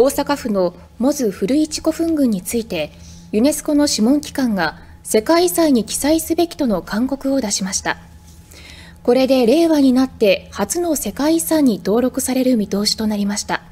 大阪府のモズ古市古墳群についてユネスコの諮問機関が世界遺産に記載すべきとの勧告を出しましたこれで令和になって初の世界遺産に登録される見通しとなりました